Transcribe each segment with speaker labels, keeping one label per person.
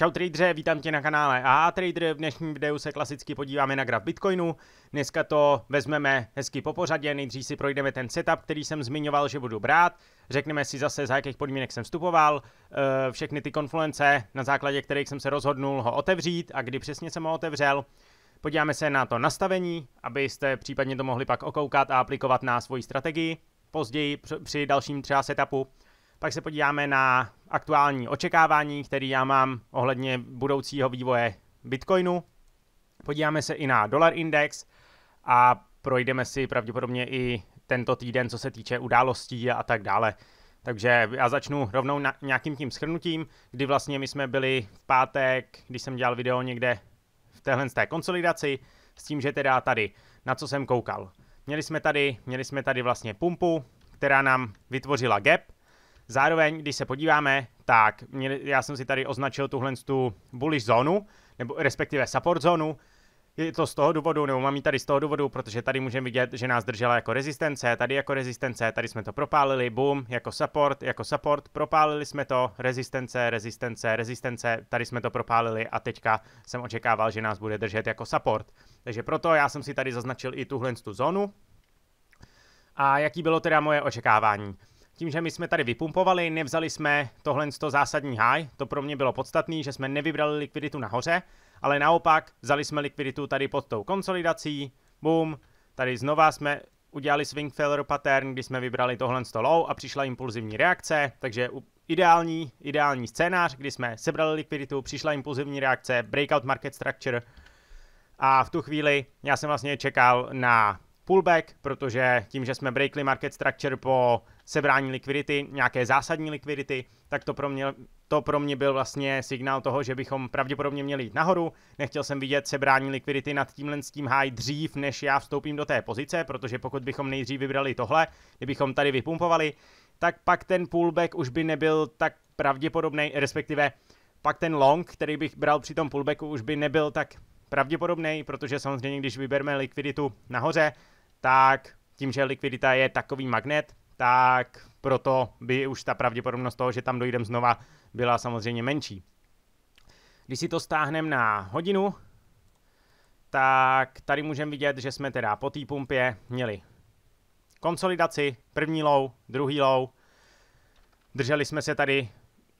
Speaker 1: Čau tradere, vítám tě na kanále AA Trader. V dnešním videu se klasicky podíváme na graf Bitcoinu. Dneska to vezmeme hezky po pořadě. Nejdřív si projdeme ten setup, který jsem zmiňoval, že budu brát. Řekneme si zase, za jakých podmínek jsem vstupoval, eh, všechny ty konfluence, na základě kterých jsem se rozhodnul ho otevřít a kdy přesně jsem ho otevřel. Podíváme se na to nastavení, abyste případně to mohli pak okoukat a aplikovat na svoji strategii později při dalším třeba setupu. Pak se podíváme na aktuální očekávání, které já mám ohledně budoucího vývoje Bitcoinu. Podíváme se i na dolar index a projdeme si pravděpodobně i tento týden, co se týče událostí a tak dále. Takže já začnu rovnou na, nějakým tím schrnutím, kdy vlastně my jsme byli v pátek, když jsem dělal video někde v téhle té konsolidaci, s tím, že teda tady, na co jsem koukal. Měli jsme tady, měli jsme tady vlastně pumpu, která nám vytvořila gap, Zároveň, když se podíváme, tak mě, já jsem si tady označil tuhle tu bullish zónu, nebo respektive support zónu, je to z toho důvodu, nebo mám ji tady z toho důvodu, protože tady můžeme vidět, že nás držela jako rezistence, tady jako rezistence, tady jsme to propálili, boom, jako support, jako support, propálili jsme to, rezistence, rezistence, rezistence, tady jsme to propálili a teďka jsem očekával, že nás bude držet jako support. Takže proto já jsem si tady zaznačil i tuhle tu zónu. A jaký bylo teda moje očekávání? tím, že my jsme tady vypumpovali, nevzali jsme tohle toho zásadní high, to pro mě bylo podstatné, že jsme nevybrali likviditu nahoře, ale naopak vzali jsme likviditu tady pod tou konsolidací, boom, tady znova jsme udělali swing failure pattern, kdy jsme vybrali tohle toho low a přišla impulzivní reakce, takže ideální, ideální scénář, kdy jsme sebrali likviditu, přišla impulzivní reakce, breakout market structure a v tu chvíli já jsem vlastně čekal na pullback, protože tím, že jsme breakli market structure po sebrání likvidity, nějaké zásadní likvidity, tak to pro mě, to pro mě byl vlastně signál toho, že bychom pravděpodobně měli jít nahoru. Nechtěl jsem vidět sebrání likvidity nad tímhle s tím high dřív, než já vstoupím do té pozice, protože pokud bychom nejdřív vybrali tohle, kdybychom tady vypumpovali, tak pak ten pullback už by nebyl tak pravděpodobný, respektive pak ten long, který bych bral při tom pullbacku, už by nebyl tak pravděpodobný, protože samozřejmě, když vybereme likviditu nahoře, tak tím, že likvidita je takový magnet, tak proto by už ta pravděpodobnost toho, že tam dojdeme znova, byla samozřejmě menší. Když si to stáhneme na hodinu, tak tady můžeme vidět, že jsme teda po té pumpě měli konsolidaci, první low, druhý low, drželi jsme se tady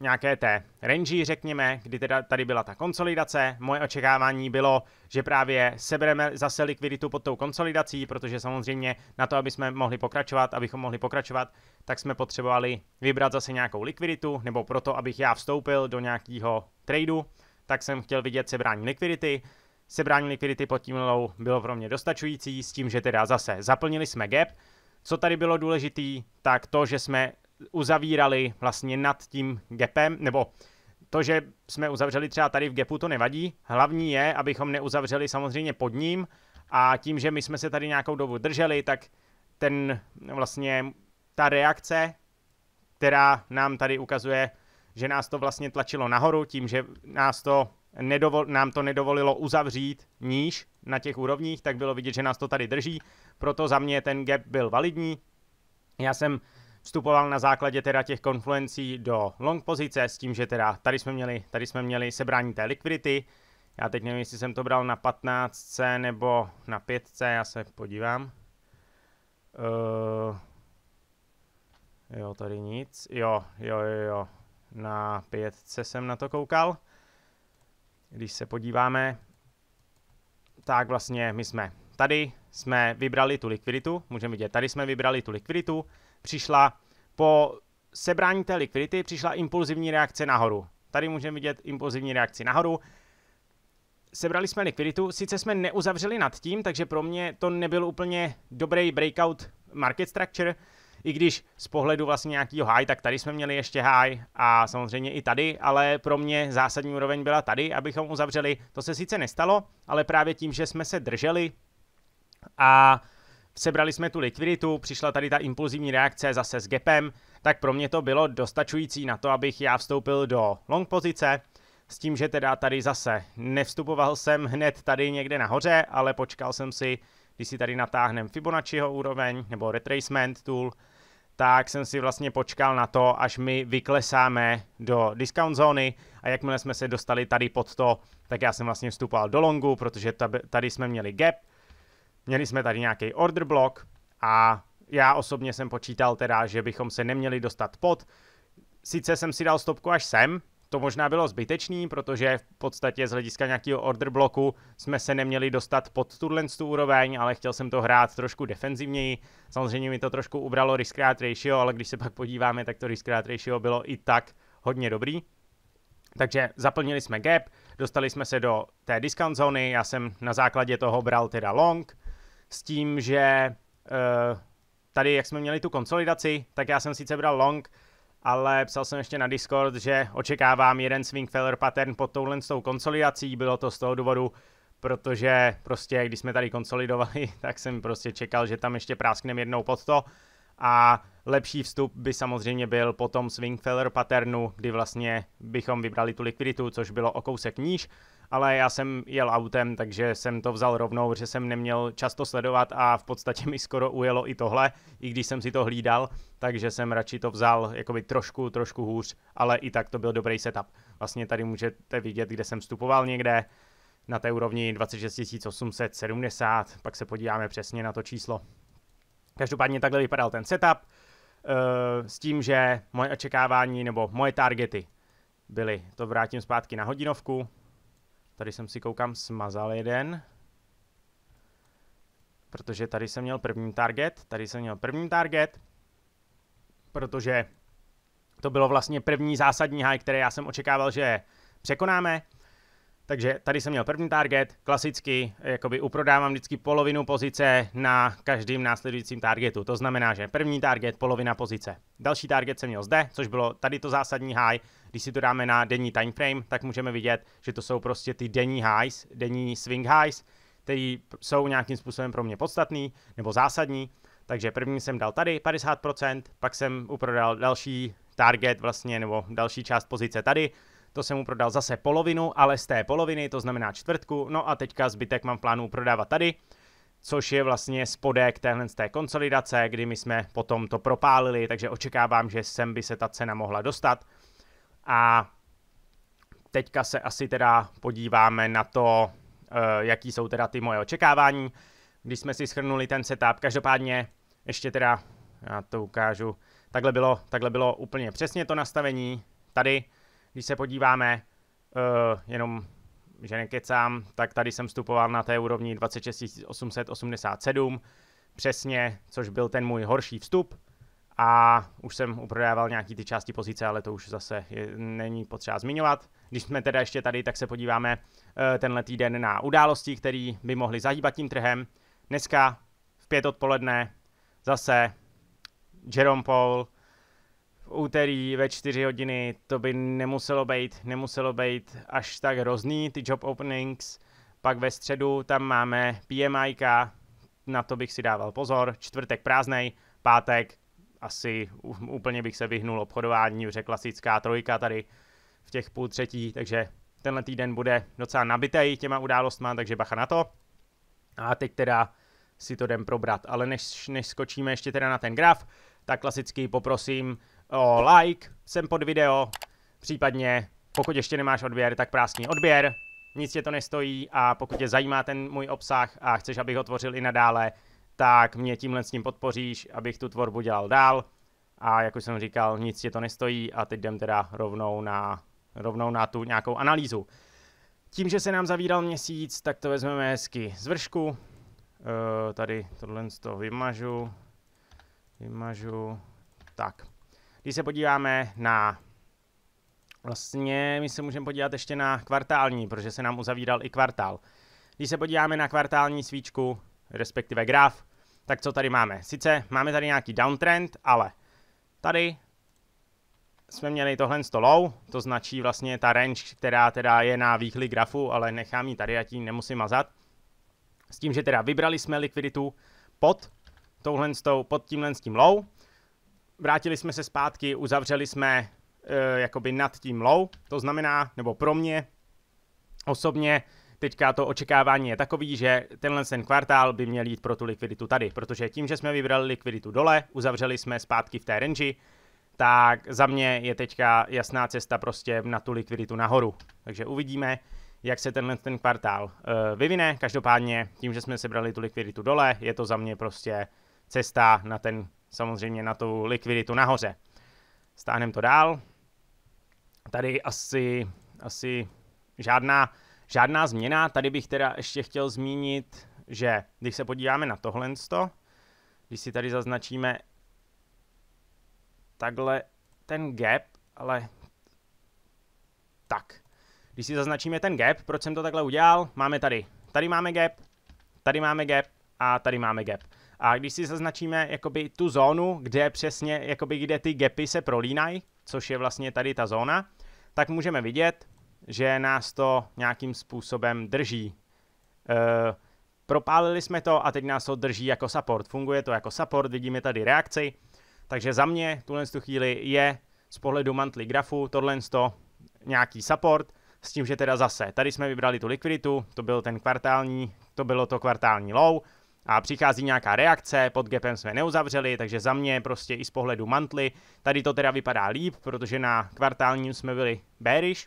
Speaker 1: nějaké té range, řekněme, kdy teda tady byla ta konsolidace. Moje očekávání bylo, že právě sebereme zase likviditu pod tou konsolidací, protože samozřejmě na to, aby jsme mohli pokračovat, abychom mohli pokračovat, tak jsme potřebovali vybrat zase nějakou likviditu, nebo proto, abych já vstoupil do nějakého tradu, tak jsem chtěl vidět sebrání likvidity. Sebrání likvidity pod tím low bylo pro mě dostačující, s tím, že teda zase zaplnili jsme gap. Co tady bylo důležitý, tak to, že jsme uzavírali vlastně nad tím gapem, nebo to, že jsme uzavřeli třeba tady v gapu to nevadí. Hlavní je, abychom neuzavřeli samozřejmě pod ním a tím, že my jsme se tady nějakou dobu drželi, tak ten vlastně ta reakce, která nám tady ukazuje, že nás to vlastně tlačilo nahoru tím, že nás to nedovol, nám to nedovolilo uzavřít níž na těch úrovních, tak bylo vidět, že nás to tady drží. Proto za mě ten gap byl validní. Já jsem vstupoval na základě teda těch konfluencí do long pozice s tím, že teda tady jsme měli, tady jsme měli sebrání té likvidity. Já teď nevím, jestli jsem to bral na 15 nebo na 5, já se podívám. Uh, jo, tady nic. Jo, jo, jo, jo. Na 5 jsem na to koukal. Když se podíváme, tak vlastně my jsme tady jsme vybrali tu likviditu, můžeme vidět, tady jsme vybrali tu likviditu, přišla po sebrání té likvidity, přišla impulzivní reakce nahoru. Tady můžeme vidět impulzivní reakci nahoru. Sebrali jsme likviditu, sice jsme neuzavřeli nad tím, takže pro mě to nebyl úplně dobrý breakout market structure, i když z pohledu vlastně nějakého high, tak tady jsme měli ještě high a samozřejmě i tady, ale pro mě zásadní úroveň byla tady, abychom uzavřeli. To se sice nestalo, ale právě tím, že jsme se drželi a Sebrali jsme tu likviditu, přišla tady ta impulzivní reakce zase s gapem, tak pro mě to bylo dostačující na to, abych já vstoupil do long pozice, s tím, že teda tady zase nevstupoval jsem hned tady někde nahoře, ale počkal jsem si, když si tady natáhnem Fibonacciho úroveň nebo retracement tool, tak jsem si vlastně počkal na to, až my vyklesáme do discount zóny a jakmile jsme se dostali tady pod to, tak já jsem vlastně vstupoval do longu, protože tady jsme měli gap Měli jsme tady nějaký order block a já osobně jsem počítal teda, že bychom se neměli dostat pod. Sice jsem si dal stopku až sem, to možná bylo zbytečný, protože v podstatě z hlediska nějakého order bloku jsme se neměli dostat pod tuhle tu úroveň, ale chtěl jsem to hrát trošku defenzivněji. Samozřejmě mi to trošku ubralo risk ratio, ale když se pak podíváme, tak to risk ratio bylo i tak hodně dobrý. Takže zaplnili jsme gap, dostali jsme se do té discount zóny, já jsem na základě toho bral teda long, s tím, že eh, tady, jak jsme měli tu konsolidaci, tak já jsem sice bral long, ale psal jsem ještě na Discord, že očekávám jeden swing failure pattern pod touhle s tou konsolidací, bylo to z toho důvodu, protože prostě když jsme tady konsolidovali, tak jsem prostě čekal, že tam ještě prásknem jednou pod to a lepší vstup by samozřejmě byl potom swing failure patternu, kdy vlastně bychom vybrali tu likviditu, což bylo o kousek níž, ale já jsem jel autem, takže jsem to vzal rovnou, že jsem neměl často sledovat a v podstatě mi skoro ujelo i tohle, i když jsem si to hlídal, takže jsem radši to vzal jakoby trošku, trošku hůř, ale i tak to byl dobrý setup. Vlastně tady můžete vidět, kde jsem vstupoval někde, na té úrovni 26 870, pak se podíváme přesně na to číslo. Každopádně takhle vypadal ten setup, eh, s tím, že moje očekávání nebo moje targety byly, to vrátím zpátky na hodinovku, Tady jsem si koukám smazal jeden. Protože tady jsem měl první target, tady jsem měl první target, protože to bylo vlastně první zásadní high, které já jsem očekával, že překonáme. Takže tady jsem měl první target, klasicky jakoby uprodávám vždycky polovinu pozice na každém následujícím targetu. To znamená, že první target, polovina pozice. Další target jsem měl zde, což bylo tady to zásadní high, když si to dáme na denní time frame, tak můžeme vidět, že to jsou prostě ty denní highs, denní swing highs, které jsou nějakým způsobem pro mě podstatný nebo zásadní. Takže první jsem dal tady 50%, pak jsem uprodal další target vlastně nebo další část pozice tady, to jsem mu prodal zase polovinu, ale z té poloviny, to znamená čtvrtku, no a teďka zbytek mám v plánu prodávat tady, což je vlastně spodek téhle z té konsolidace, kdy my jsme potom to propálili, takže očekávám, že sem by se ta cena mohla dostat. A teďka se asi teda podíváme na to, eh, jaký jsou teda ty moje očekávání, když jsme si schrnuli ten setup. Každopádně ještě teda, já to ukážu, takhle bylo, takhle bylo úplně přesně to nastavení. Tady, když se podíváme, eh, jenom že nekecám, tak tady jsem vstupoval na té úrovni 26887, přesně, což byl ten můj horší vstup a už jsem uprodával nějaký ty části pozice, ale to už zase je, není potřeba zmiňovat. Když jsme teda ještě tady, tak se podíváme e, tenhle týden na události, které by mohly zahýbat tím trhem. Dneska v pět odpoledne zase Jerome Paul v úterý ve čtyři hodiny, to by nemuselo být, nemuselo být až tak hrozný ty job openings. Pak ve středu tam máme PMI, na to bych si dával pozor, čtvrtek prázdnej, pátek asi úplně bych se vyhnul obchodování, že klasická trojka tady v těch půl třetí, takže tenhle týden bude docela nabitý těma událostma, takže bacha na to. A teď teda si to jdem probrat. Ale než, než skočíme ještě teda na ten graf, tak klasicky poprosím o like sem pod video, případně pokud ještě nemáš odběr, tak prásný odběr, nic tě to nestojí a pokud tě zajímá ten můj obsah a chceš, abych ho tvořil i nadále, tak mě tímhle s tím podpoříš, abych tu tvorbu dělal dál. A jak už jsem říkal, nic ti to nestojí a teď jdem teda rovnou na, rovnou na tu nějakou analýzu. Tím, že se nám zavíral měsíc, tak to vezmeme hezky z vršku. E, tady tohle toho vymažu. Vymažu. Tak. Když se podíváme na... Vlastně my se můžeme podívat ještě na kvartální, protože se nám uzavíral i kvartál. Když se podíváme na kvartální svíčku, respektive graf, tak co tady máme? Sice máme tady nějaký downtrend, ale tady jsme měli tohle z low, to značí vlastně ta range, která teda je na výchly grafu, ale nechám ji tady, já ti nemusím mazat. S tím, že teda vybrali jsme likviditu pod, touhle stou, pod tímhle s tím low, vrátili jsme se zpátky, uzavřeli jsme e, jakoby nad tím low, to znamená, nebo pro mě osobně, teďka to očekávání je takový, že tenhle ten kvartál by měl jít pro tu likviditu tady, protože tím, že jsme vybrali likviditu dole, uzavřeli jsme zpátky v té range, tak za mě je teďka jasná cesta prostě na tu likviditu nahoru. Takže uvidíme, jak se tenhle ten kvartál uh, vyvine. Každopádně tím, že jsme sebrali tu likviditu dole, je to za mě prostě cesta na ten, samozřejmě na tu likviditu nahoře. Stáhneme to dál. Tady asi, asi žádná Žádná změna, tady bych teda ještě chtěl zmínit, že když se podíváme na tohle, když si tady zaznačíme takhle ten gap, ale tak. Když si zaznačíme ten gap, proč jsem to takhle udělal, máme tady, tady máme gap, tady máme gap a tady máme gap. A když si zaznačíme jakoby tu zónu, kde přesně, jakoby kde ty gapy se prolínají, což je vlastně tady ta zóna, tak můžeme vidět, že nás to nějakým způsobem drží. E, propálili jsme to a teď nás to drží jako support. Funguje to jako support, vidíme tady reakci. Takže za mě tuhle tu chvíli je z pohledu monthly grafu tohle to nějaký support, s tím, že teda zase, tady jsme vybrali tu likviditu, to byl ten kvartální, to bylo to kvartální low, a přichází nějaká reakce, pod gapem jsme neuzavřeli, takže za mě prostě i z pohledu mantly, tady to teda vypadá líp, protože na kvartálním jsme byli bearish,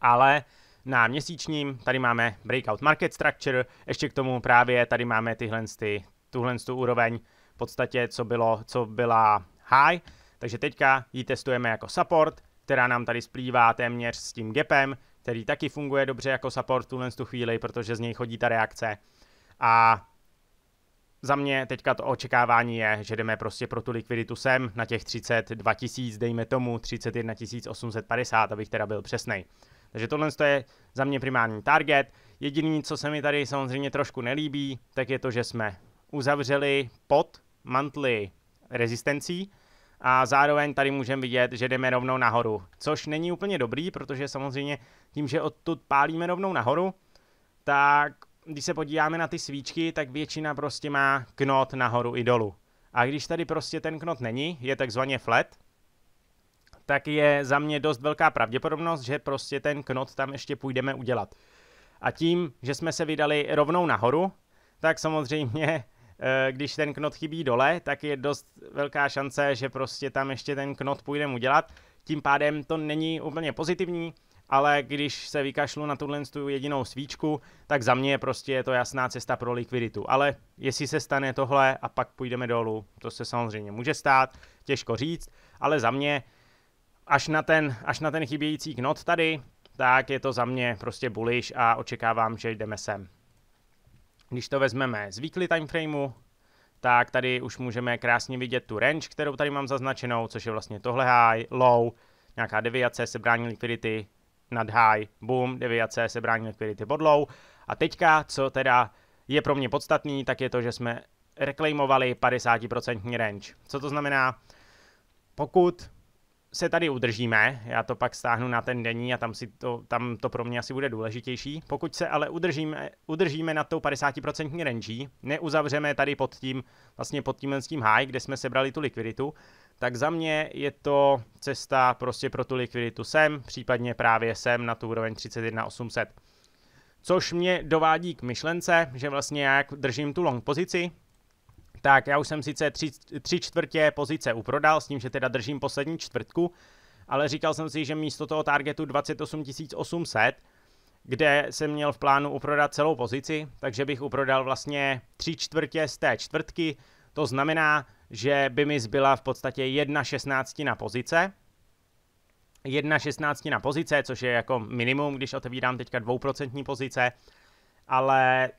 Speaker 1: ale na měsíčním tady máme breakout market structure, ještě k tomu právě tady máme tyhle, ty, tuhle tu úroveň v podstatě, co, bylo, co byla high, takže teďka ji testujeme jako support, která nám tady splývá téměř s tím gapem, který taky funguje dobře jako support tuhle tu chvíli, protože z něj chodí ta reakce. A za mě teďka to očekávání je, že jdeme prostě pro tu likviditu sem na těch 32 000 dejme tomu 31 850, abych teda byl přesnej. Takže tohle je za mě primární target. Jediný, co se mi tady samozřejmě trošku nelíbí, tak je to, že jsme uzavřeli pod mantly rezistencí a zároveň tady můžeme vidět, že jdeme rovnou nahoru, což není úplně dobrý, protože samozřejmě tím, že odtud pálíme rovnou nahoru, tak když se podíváme na ty svíčky, tak většina prostě má knot nahoru i dolů. A když tady prostě ten knot není, je takzvaně flat, tak je za mě dost velká pravděpodobnost, že prostě ten knot tam ještě půjdeme udělat. A tím, že jsme se vydali rovnou nahoru, tak samozřejmě, eh, když ten knot chybí dole, tak je dost velká šance, že prostě tam ještě ten knot půjdeme udělat. Tím pádem to není úplně pozitivní, ale když se vykašlu na tuhle tu jedinou svíčku, tak za mě je prostě je to jasná cesta pro likviditu. Ale jestli se stane tohle a pak půjdeme dolů, to se samozřejmě může stát, těžko říct, ale za mě až na ten, až na ten chybějící knot tady, tak je to za mě prostě bullish a očekávám, že jdeme sem. Když to vezmeme z weekly timeframeu, tak tady už můžeme krásně vidět tu range, kterou tady mám zaznačenou, což je vlastně tohle high, low, nějaká deviace, sebrání likvidity nad high, boom, deviace, sebrání likvidity pod low. A teďka, co teda je pro mě podstatný, tak je to, že jsme reklamovali 50% range. Co to znamená? Pokud se tady udržíme, já to pak stáhnu na ten denní a tam, si to, tam to pro mě asi bude důležitější. Pokud se ale udržíme, udržíme nad tou 50% range, neuzavřeme tady pod tím, vlastně pod tímhle tím high, kde jsme sebrali tu likviditu, tak za mě je to cesta prostě pro tu likviditu sem, případně právě sem na tu úroveň 31800. Což mě dovádí k myšlence, že vlastně já držím tu long pozici, tak já už jsem sice tři, tři čtvrtě pozice uprodal, s tím, že teda držím poslední čtvrtku, ale říkal jsem si, že místo toho targetu 28 800, kde jsem měl v plánu uprodat celou pozici, takže bych uprodal vlastně tři čtvrtě z té čtvrtky, to znamená, že by mi zbyla v podstatě 1 šestnáctina pozice, 1 šestnáctina pozice, což je jako minimum, když otevírám teďka dvouprocentní pozice, ale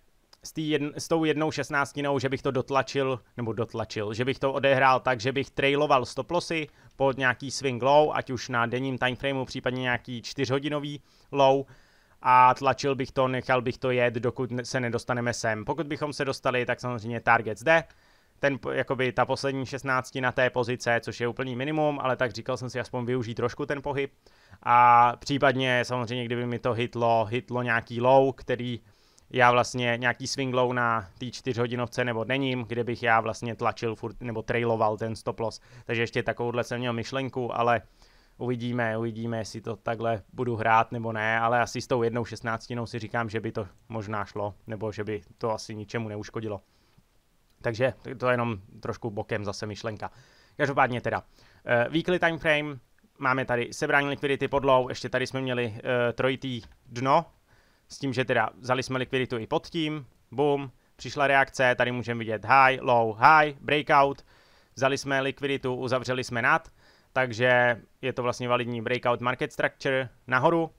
Speaker 1: s, jedn, s tou jednou šestnáctinou, že bych to dotlačil, nebo dotlačil, že bych to odehrál tak, že bych trailoval stoplosy pod nějaký swing low, ať už na denním timeframeu, případně nějaký čtyřhodinový low a tlačil bych to, nechal bych to jet, dokud se nedostaneme sem. Pokud bychom se dostali, tak samozřejmě target zde, ten, jakoby ta poslední 16 na té pozice, což je úplný minimum, ale tak říkal jsem si aspoň využít trošku ten pohyb. A případně samozřejmě, kdyby mi to hitlo, hitlo nějaký low, který já vlastně nějaký swinglou na té čtyřhodinovce nebo dením, kde bych já vlastně tlačil furt, nebo trailoval ten stop loss. Takže ještě takovouhle jsem měl myšlenku, ale uvidíme, uvidíme, jestli to takhle budu hrát nebo ne, ale asi s tou jednou šestnáctinou si říkám, že by to možná šlo, nebo že by to asi ničemu neuškodilo. Takže to je jenom trošku bokem zase myšlenka. Každopádně teda, uh, weekly time frame, máme tady sebrání likvidity podlou, ještě tady jsme měli uh, trojitý dno, s tím, že teda vzali jsme likviditu i pod tím, boom, přišla reakce, tady můžeme vidět high, low, high, breakout, vzali jsme likviditu, uzavřeli jsme nad, takže je to vlastně validní breakout market structure nahoru.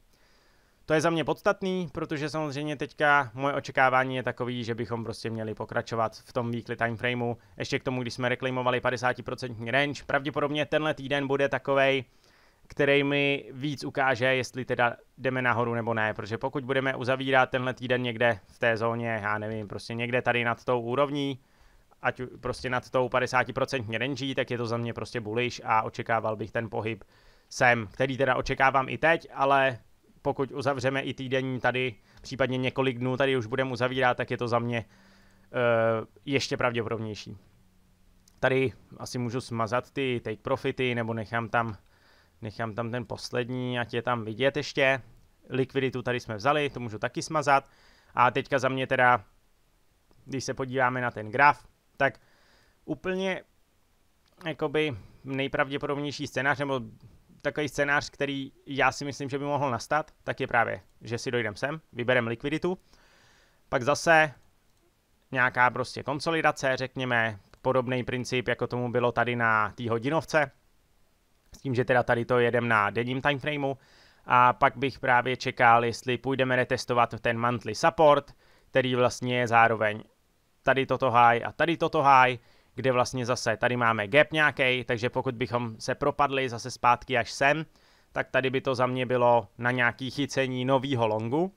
Speaker 1: To je za mě podstatný, protože samozřejmě teďka moje očekávání je takový, že bychom prostě měli pokračovat v tom weekly frameu. Ještě k tomu, když jsme reklamovali 50% range, pravděpodobně tenhle týden bude takovej, který mi víc ukáže, jestli teda jdeme nahoru nebo ne, protože pokud budeme uzavírat tenhle týden někde v té zóně, já nevím, prostě někde tady nad tou úrovní, ať prostě nad tou 50% range, tak je to za mě prostě bullish a očekával bych ten pohyb sem, který teda očekávám i teď, ale pokud uzavřeme i týden tady, případně několik dnů tady už budeme uzavírat, tak je to za mě uh, ještě pravděpodobnější. Tady asi můžu smazat ty take profity, nebo nechám tam Nechám tam ten poslední, ať je tam vidět ještě. Likviditu tady jsme vzali, to můžu taky smazat. A teďka za mě teda, když se podíváme na ten graf, tak úplně jakoby nejpravděpodobnější scénář, nebo takový scénář, který já si myslím, že by mohl nastat, tak je právě, že si dojdeme sem, vybereme likviditu, pak zase nějaká prostě konsolidace, řekněme, podobný princip, jako tomu bylo tady na té hodinovce, s tím, že teda tady to jedem na denním timeframeu. A pak bych právě čekal, jestli půjdeme retestovat ten monthly support, který vlastně je zároveň tady toto high a tady toto high, kde vlastně zase tady máme gap nějaký, takže pokud bychom se propadli zase zpátky až sem, tak tady by to za mě bylo na nějaký chycení novýho longu,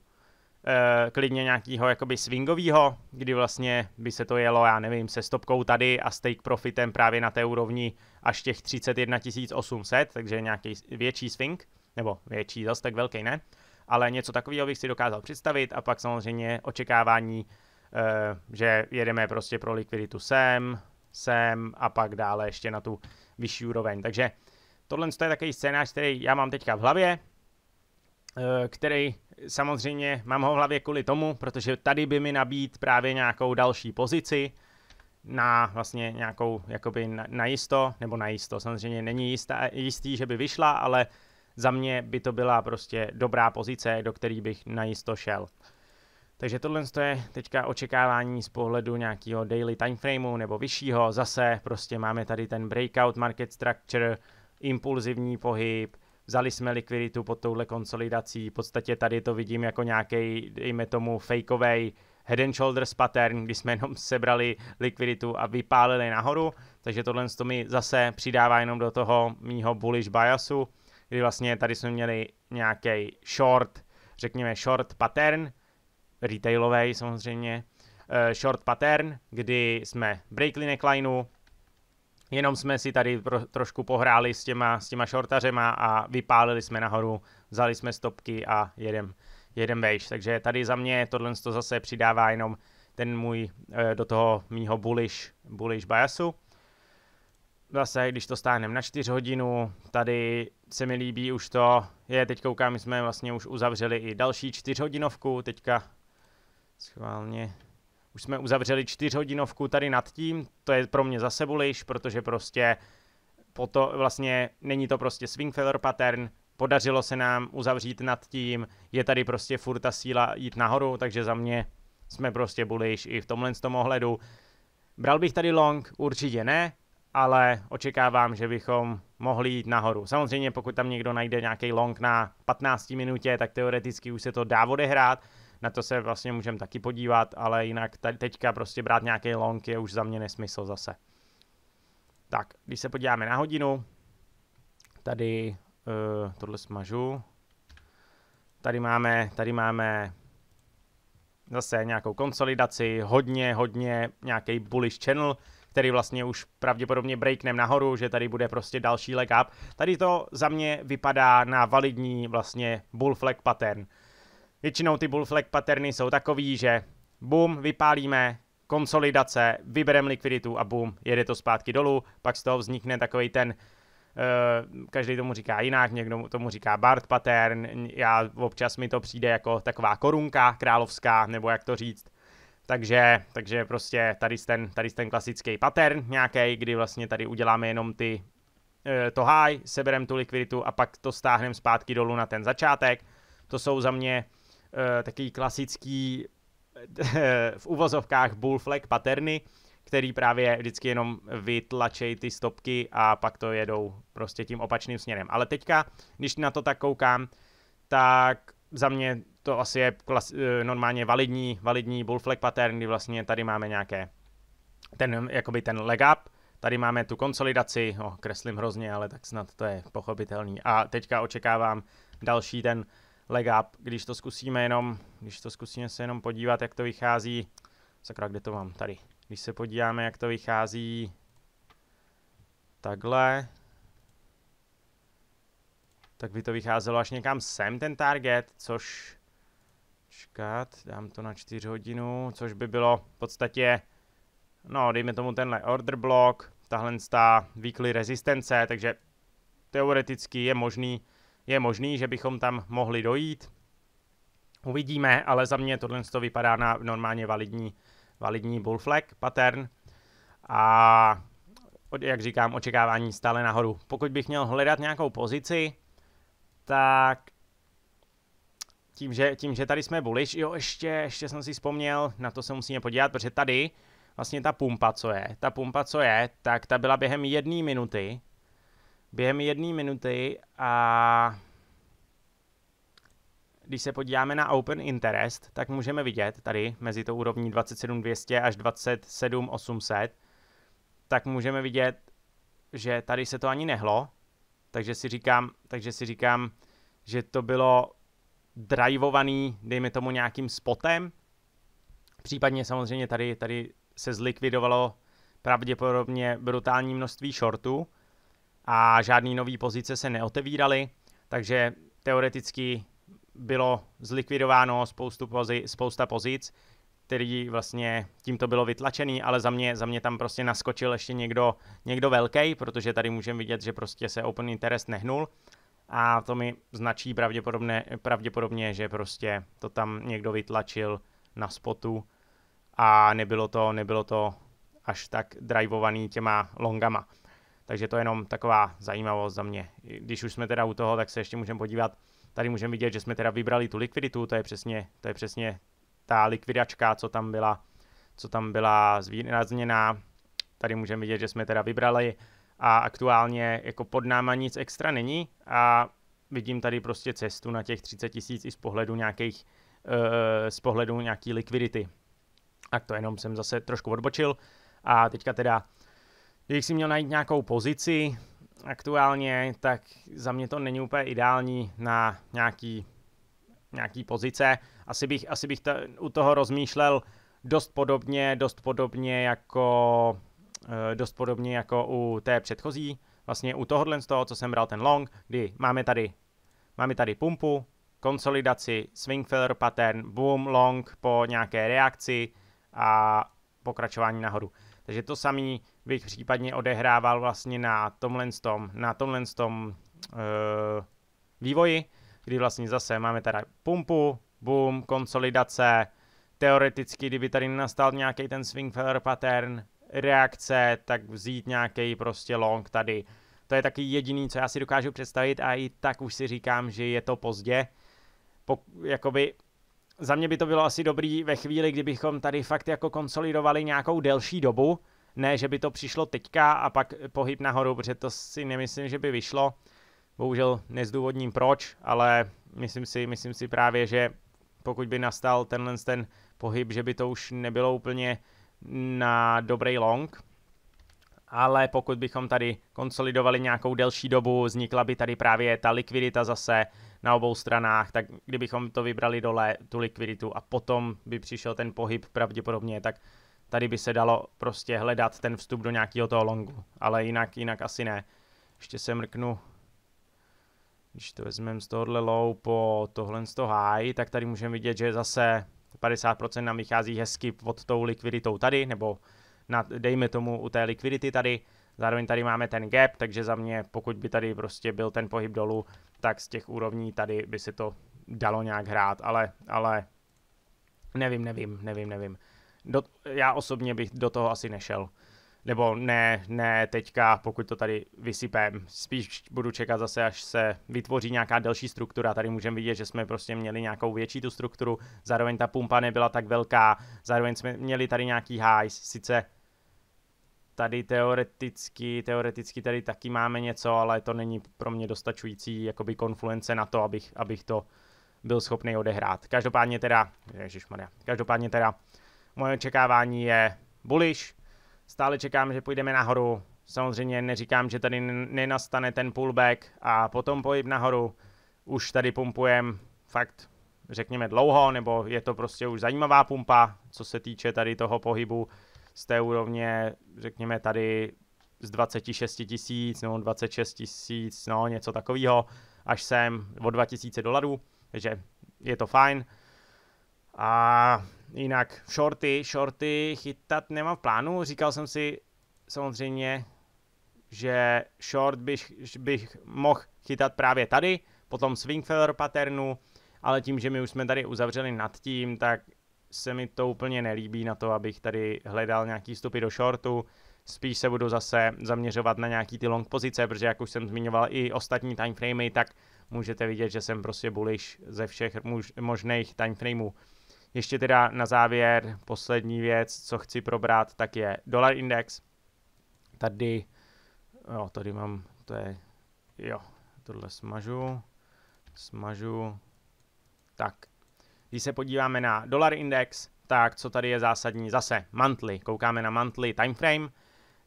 Speaker 1: Eh, klidně nějakého jakoby swingového, kdy vlastně by se to jelo, já nevím, se stopkou tady a stake profitem právě na té úrovni až těch 31 800, takže nějaký větší swing, nebo větší, zase tak velký ne, ale něco takového bych si dokázal představit a pak samozřejmě očekávání, eh, že jedeme prostě pro likviditu sem, sem a pak dále ještě na tu vyšší úroveň. Takže tohle je takový scénář, který já mám teďka v hlavě, eh, který samozřejmě mám ho v hlavě kvůli tomu, protože tady by mi nabít právě nějakou další pozici na vlastně nějakou jakoby na, na jisto, nebo na jisto, samozřejmě není jistá, jistý, že by vyšla, ale za mě by to byla prostě dobrá pozice, do které bych najisto šel. Takže tohle je teďka očekávání z pohledu nějakého daily timeframeu nebo vyššího. Zase prostě máme tady ten breakout market structure, impulzivní pohyb, Vzali jsme likviditu pod touhle konsolidací. V podstatě tady to vidím jako nějaký, dejme tomu, fakeový head and shoulders pattern, kdy jsme jenom sebrali likviditu a vypálili nahoru. Takže tohle to mi zase přidává jenom do toho mýho bullish biasu, kdy vlastně tady jsme měli nějaký short, řekněme short pattern, retailový samozřejmě, eh, short pattern, kdy jsme breakli necklineu, jenom jsme si tady pro, trošku pohráli s těma, s těma šortařema a vypálili jsme nahoru, vzali jsme stopky a jedem, jedem vejš. Takže tady za mě tohle to zase přidává jenom ten můj, eh, do toho mýho bullish, bullish biasu. Zase, když to stáhneme na 4 hodinu, tady se mi líbí už to, je, teď koukám, my jsme vlastně už uzavřeli i další hodinovku, teďka schválně už jsme uzavřeli čtyřhodinovku tady nad tím, to je pro mě zase bullish, protože prostě po to vlastně není to prostě swing failure pattern, podařilo se nám uzavřít nad tím, je tady prostě furt ta síla jít nahoru, takže za mě jsme prostě bullish i v tomhle z tom ohledu. Bral bych tady long? Určitě ne, ale očekávám, že bychom mohli jít nahoru. Samozřejmě pokud tam někdo najde nějaký long na 15 minutě, tak teoreticky už se to dá odehrát, na to se vlastně můžeme taky podívat, ale jinak teďka prostě brát nějaký long je už za mě nesmysl zase. Tak, když se podíváme na hodinu, tady uh, tohle smažu, tady máme, tady máme zase nějakou konsolidaci, hodně, hodně nějaký bullish channel, který vlastně už pravděpodobně breaknem nahoru, že tady bude prostě další leg up. Tady to za mě vypadá na validní vlastně bull flag pattern. Většinou ty bullflag patterny jsou takový, že bum, vypálíme, konsolidace, vybereme likviditu a bum, jede to zpátky dolů, pak z toho vznikne takový ten, eh, každý tomu říká jinak, někdo tomu říká Bart pattern, já občas mi to přijde jako taková korunka královská, nebo jak to říct. Takže, takže prostě tady ten, tady ten klasický pattern nějaký, kdy vlastně tady uděláme jenom ty eh, to high, sebereme tu likviditu a pak to stáhneme zpátky dolů na ten začátek. To jsou za mě Eh, takový klasický eh, v uvozovkách bullflag paterny, který právě vždycky jenom vytlačejí ty stopky a pak to jedou prostě tím opačným směrem. Ale teďka, když na to tak koukám, tak za mě to asi je klas, eh, normálně validní, validní bullflag pattern, kdy vlastně tady máme nějaké ten, jakoby ten leg up, tady máme tu konsolidaci, oh, kreslím hrozně, ale tak snad to je pochopitelný. A teďka očekávám další ten leg up, když to zkusíme jenom, když to zkusíme se jenom podívat, jak to vychází, sakra, kde to mám, tady, když se podíváme, jak to vychází takhle, tak by to vycházelo až někam sem ten target, což čekat, dám to na 4 hodinu, což by bylo v podstatě, no dejme tomu tenhle order block, tahle ta weekly rezistence, takže teoreticky je možný je možný, že bychom tam mohli dojít. Uvidíme, ale za mě tohle to vypadá na normálně validní, validní bullflag pattern. A jak říkám, očekávání stále nahoru. Pokud bych měl hledat nějakou pozici, tak tím, že, tím, že tady jsme bullish, jo, ještě, ještě jsem si vzpomněl, na to se musíme podívat, protože tady vlastně ta pumpa, co je, ta pumpa, co je, tak ta byla během jedné minuty během jedné minuty a když se podíváme na Open Interest, tak můžeme vidět tady mezi tou úrovní 27200 až 27800, tak můžeme vidět, že tady se to ani nehlo, takže si říkám, takže si říkám že to bylo drivovaný, dejme tomu nějakým spotem, případně samozřejmě tady, tady se zlikvidovalo pravděpodobně brutální množství shortů, a žádný nový pozice se neotevíraly, takže teoreticky bylo zlikvidováno spoustu pozi, spousta pozic, který vlastně tímto bylo vytlačený, ale za mě, za mě tam prostě naskočil ještě někdo, někdo velký, protože tady můžeme vidět, že prostě se Open Interest nehnul a to mi značí pravděpodobně, pravděpodobně, že prostě to tam někdo vytlačil na spotu a nebylo to, nebylo to až tak drivovaný těma longama. Takže to je jenom taková zajímavost za mě. Když už jsme teda u toho, tak se ještě můžeme podívat. Tady můžeme vidět, že jsme teda vybrali tu likviditu, to je přesně, to je přesně ta likvidačka, co tam byla, co tam byla zvýrazněná. Tady můžeme vidět, že jsme teda vybrali a aktuálně jako pod náma nic extra není a vidím tady prostě cestu na těch 30 tisíc i z pohledu nějakých, eh, z pohledu nějaký likvidity. Tak to jenom jsem zase trošku odbočil a teďka teda Kdybych si měl najít nějakou pozici aktuálně, tak za mě to není úplně ideální na nějaký, nějaký pozice. Asi bych, asi bych to, u toho rozmýšlel dost podobně, dost podobně jako eh, dost podobně jako u té předchozí, vlastně u tohohle z toho, co jsem bral ten long, kdy máme tady, máme tady pumpu, konsolidaci, swing filler pattern, boom, long po nějaké reakci a pokračování nahoru. Takže to samý bych případně odehrával vlastně na tomhle tom, na tomhle tom uh, vývoji, kdy vlastně zase máme tady pumpu, boom, konsolidace, teoreticky, kdyby tady nastal nějaký ten swing failure pattern, reakce, tak vzít nějaký prostě long tady. To je taky jediný, co já si dokážu představit a i tak už si říkám, že je to pozdě. Po, jakoby za mě by to bylo asi dobrý ve chvíli, kdybychom tady fakt jako konsolidovali nějakou delší dobu, ne, že by to přišlo teďka a pak pohyb nahoru, protože to si nemyslím, že by vyšlo. Bohužel nezdůvodním proč, ale myslím si, myslím si právě, že pokud by nastal tenhle ten pohyb, že by to už nebylo úplně na dobrý long ale pokud bychom tady konsolidovali nějakou delší dobu, vznikla by tady právě ta likvidita zase na obou stranách, tak kdybychom to vybrali dole, tu likviditu a potom by přišel ten pohyb pravděpodobně, tak tady by se dalo prostě hledat ten vstup do nějakého toho longu, ale jinak, jinak asi ne. Ještě se mrknu, když to vezmeme z tohohle low po tohle z toho high, tak tady můžeme vidět, že zase 50% nám vychází hezky pod tou likviditou tady, nebo na, dejme tomu u té likvidity tady, zároveň tady máme ten gap, takže za mě, pokud by tady prostě byl ten pohyb dolů, tak z těch úrovní tady by se to dalo nějak hrát, ale, ale nevím, nevím, nevím, nevím. Do, já osobně bych do toho asi nešel. Nebo ne, ne teďka, pokud to tady vysypem. Spíš budu čekat zase, až se vytvoří nějaká delší struktura. Tady můžeme vidět, že jsme prostě měli nějakou větší tu strukturu, zároveň ta pumpa nebyla tak velká, zároveň jsme měli tady nějaký highs, sice tady teoreticky, teoreticky tady taky máme něco, ale to není pro mě dostačující jakoby konfluence na to, abych, abych to byl schopný odehrát. Každopádně teda, ježišmarja, každopádně teda moje očekávání je bullish, stále čekám, že půjdeme nahoru, samozřejmě neříkám, že tady nenastane ten pullback a potom pohyb nahoru, už tady pumpujem fakt řekněme dlouho, nebo je to prostě už zajímavá pumpa, co se týče tady toho pohybu z té úrovně, řekněme tady z 26 tisíc nebo 26 tisíc, no něco takového, až sem o 2000 dolarů, takže je to fajn. A jinak shorty, shorty chytat nemám v plánu, říkal jsem si samozřejmě, že short bych, bych mohl chytat právě tady, potom swing feather patternu, ale tím, že my už jsme tady uzavřeli nad tím, tak se mi to úplně nelíbí na to, abych tady hledal nějaký vstupy do shortu. Spíš se budu zase zaměřovat na nějaký ty long pozice, protože jak už jsem zmiňoval i ostatní timeframey, tak můžete vidět, že jsem prostě bullish ze všech možných timeframeů. Ještě teda na závěr poslední věc, co chci probrat, tak je dolar index. Tady, jo, tady mám, to je, jo, tohle smažu, smažu, tak když se podíváme na dolar index, tak co tady je zásadní zase? Monthly. Koukáme na monthly time frame,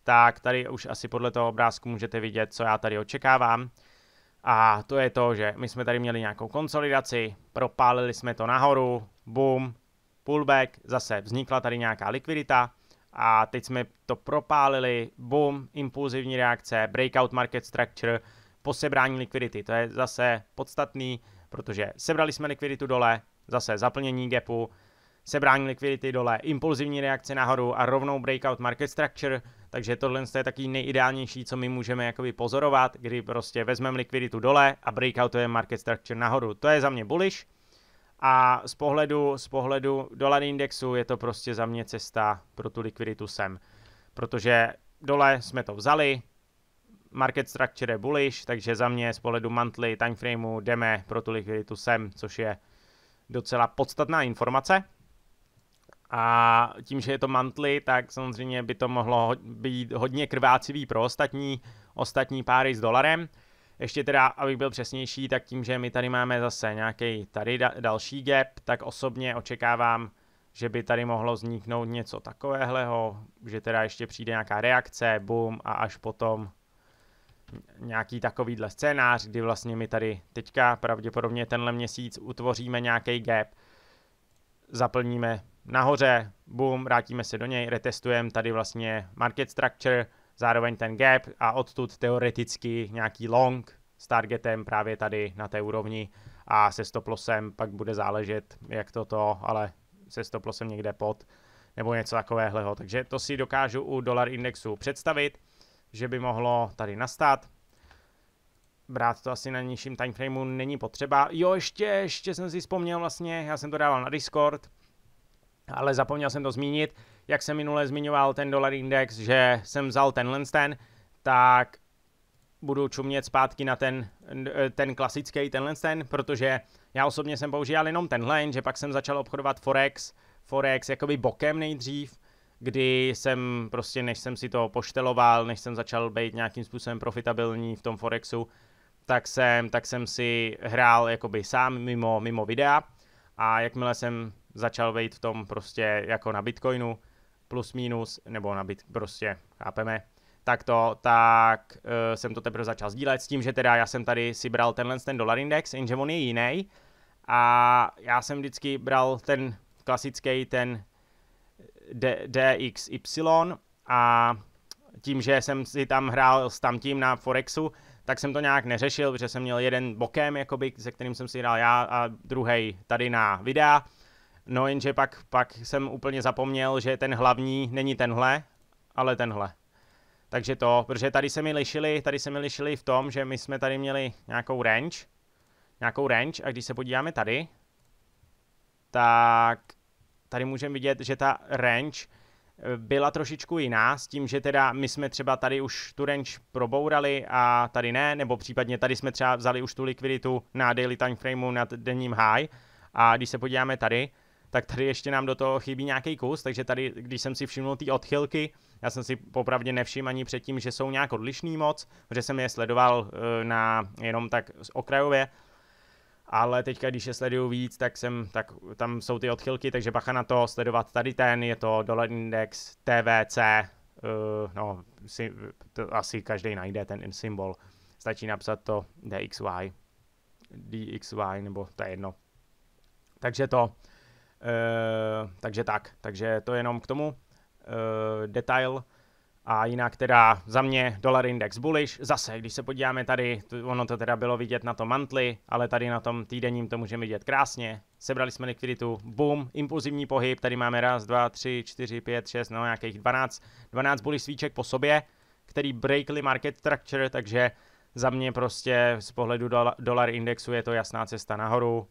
Speaker 1: tak tady už asi podle toho obrázku můžete vidět, co já tady očekávám. A to je to, že my jsme tady měli nějakou konsolidaci, propálili jsme to nahoru, boom, pullback, zase vznikla tady nějaká likvidita a teď jsme to propálili, boom, impulzivní reakce, breakout market structure, posebrání likvidity. To je zase podstatný, protože sebrali jsme likviditu dole, zase zaplnění gapu, sebrání likvidity dole, impulzivní reakce nahoru a rovnou breakout market structure, takže tohle je taky nejideálnější, co my můžeme jakoby pozorovat, kdy prostě vezmeme likviditu dole a breakoutujeme market structure nahoru. To je za mě bullish a z pohledu, z pohledu dolar indexu je to prostě za mě cesta pro tu likviditu sem, protože dole jsme to vzali, market structure je bullish, takže za mě z pohledu monthly timeframeu jdeme pro tu likviditu sem, což je docela podstatná informace. A tím, že je to mantly, tak samozřejmě by to mohlo být hodně krvácivý pro ostatní, ostatní páry s dolarem. Ještě teda, abych byl přesnější, tak tím, že my tady máme zase nějaký tady další gap, tak osobně očekávám, že by tady mohlo vzniknout něco takového, že teda ještě přijde nějaká reakce, boom a až potom nějaký takovýhle scénář, kdy vlastně my tady teďka pravděpodobně tenhle měsíc utvoříme nějaký gap, zaplníme nahoře, boom, vrátíme se do něj, retestujeme tady vlastně market structure, zároveň ten gap a odtud teoreticky nějaký long s targetem právě tady na té úrovni a se lossem pak bude záležet, jak toto, ale se lossem někde pod nebo něco takového. Takže to si dokážu u dolar indexu představit že by mohlo tady nastat. Brát to asi na nižším timeframeu není potřeba. Jo, ještě, ještě jsem si vzpomněl vlastně, já jsem to dával na Discord, ale zapomněl jsem to zmínit, jak jsem minule zmiňoval ten dolar index, že jsem vzal tenhle ten, tak budu čumět zpátky na ten, ten klasický, tenhle ten, protože já osobně jsem používal jenom tenhle, že pak jsem začal obchodovat Forex, Forex jakoby bokem nejdřív, kdy jsem prostě, než jsem si to pošteloval, než jsem začal být nějakým způsobem profitabilní v tom Forexu, tak jsem, tak jsem si hrál jakoby sám mimo, mimo videa a jakmile jsem začal být v tom prostě jako na Bitcoinu, plus minus, nebo na bit, prostě, chápeme, tak to, tak uh, jsem to teprve začal sdílet s tím, že teda já jsem tady si bral tenhle ten dolar index, jenže on je jiný a já jsem vždycky bral ten klasický, ten DXY a tím, že jsem si tam hrál s tamtím na Forexu, tak jsem to nějak neřešil, protože jsem měl jeden bokem, jakoby, se kterým jsem si hrál já a druhý tady na videa. No jenže pak, pak jsem úplně zapomněl, že ten hlavní není tenhle, ale tenhle. Takže to, protože tady se mi lišili, tady se mi lišili v tom, že my jsme tady měli nějakou range, nějakou range a když se podíváme tady, tak tady můžeme vidět, že ta range eh, byla trošičku jiná s tím, že teda my jsme třeba tady už tu range probourali a tady ne, nebo případně tady jsme třeba vzali už tu likviditu na daily time frameu na denním high a když se podíváme tady, tak tady ještě nám do toho chybí nějaký kus, takže tady, když jsem si všiml ty odchylky, já jsem si popravdě nevšiml ani předtím, že jsou nějak odlišný moc, protože jsem je sledoval eh, na jenom tak okrajově, ale teďka, když je sleduju víc, tak, jsem, tak tam jsou ty odchylky, takže bacha na to, sledovat tady ten, je to dole index TVC, uh, eh, no, si, to asi každý najde ten symbol, stačí napsat to DXY, DXY, nebo to je jedno. Takže to, uh, takže tak, takže to jenom k tomu, uh, detail, a jinak teda za mě dolar index bullish. Zase, když se podíváme tady, ono to teda bylo vidět na tom mantli, ale tady na tom týdenním to můžeme vidět krásně. Sebrali jsme likviditu, boom, impulzivní pohyb, tady máme raz, dva, tři, čtyři, pět, šest, no nějakých 12, 12 bullish svíček po sobě, který breakly market structure, takže za mě prostě z pohledu dola, dolar indexu je to jasná cesta nahoru.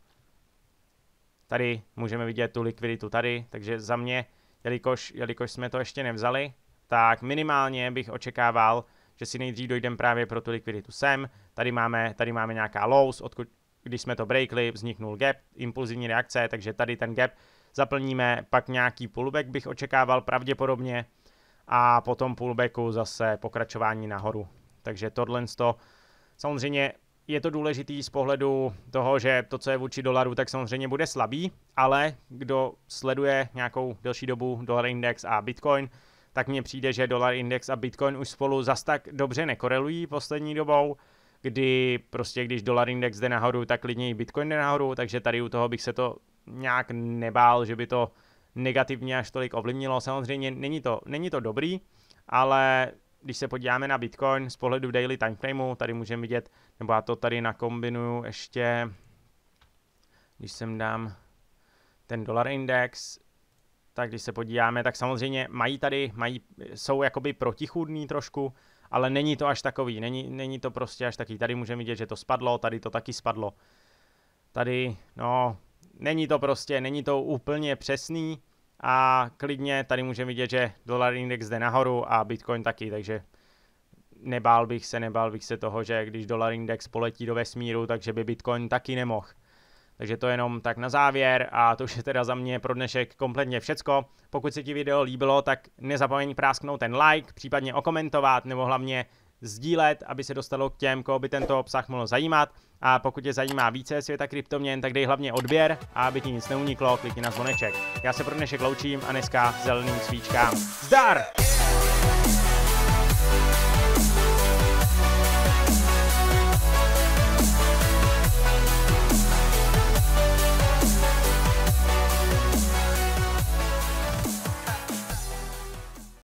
Speaker 1: Tady můžeme vidět tu likviditu tady, takže za mě, jelikož, jelikož jsme to ještě nevzali, tak minimálně bych očekával, že si nejdřív dojdeme právě pro tu likviditu sem. Tady máme, tady máme nějaká lows, odkud, když jsme to breakli, vzniknul gap, impulzivní reakce, takže tady ten gap zaplníme, pak nějaký pullback bych očekával pravděpodobně a potom pullbacku zase pokračování nahoru. Takže tohle to, samozřejmě je to důležitý z pohledu toho, že to, co je vůči dolaru, tak samozřejmě bude slabý, ale kdo sleduje nějakou delší dobu dolar index a bitcoin, tak mně přijde, že dolar index a bitcoin už spolu zas tak dobře nekorelují poslední dobou, kdy prostě když dolar index jde nahoru, tak klidně i bitcoin jde nahoru, takže tady u toho bych se to nějak nebál, že by to negativně až tolik ovlivnilo. Samozřejmě není to, není to dobrý, ale když se podíváme na Bitcoin z pohledu daily timeframeu, tady můžeme vidět, nebo já to tady nakombinuju ještě, když sem dám ten dolar index, tak když se podíváme, tak samozřejmě mají tady, mají, jsou jakoby protichůdný trošku, ale není to až takový, není, není to prostě až takový. Tady můžeme vidět, že to spadlo, tady to taky spadlo. Tady, no, není to prostě, není to úplně přesný a klidně tady můžeme vidět, že dolar index jde nahoru a Bitcoin taky, takže nebál bych se, nebál bych se toho, že když dolar index poletí do vesmíru, takže by Bitcoin taky nemohl. Takže to jenom tak na závěr a to už je teda za mě pro dnešek kompletně všecko. Pokud se ti video líbilo, tak nezapomeň prásknout ten like, případně okomentovat nebo hlavně sdílet, aby se dostalo k těm, koho by tento obsah mohl zajímat. A pokud tě zajímá více světa kryptoměn, tak dej hlavně odběr a aby ti nic neuniklo, klikni na zvoneček. Já se pro dnešek loučím a dneska zeleným svíčkám. Zdar!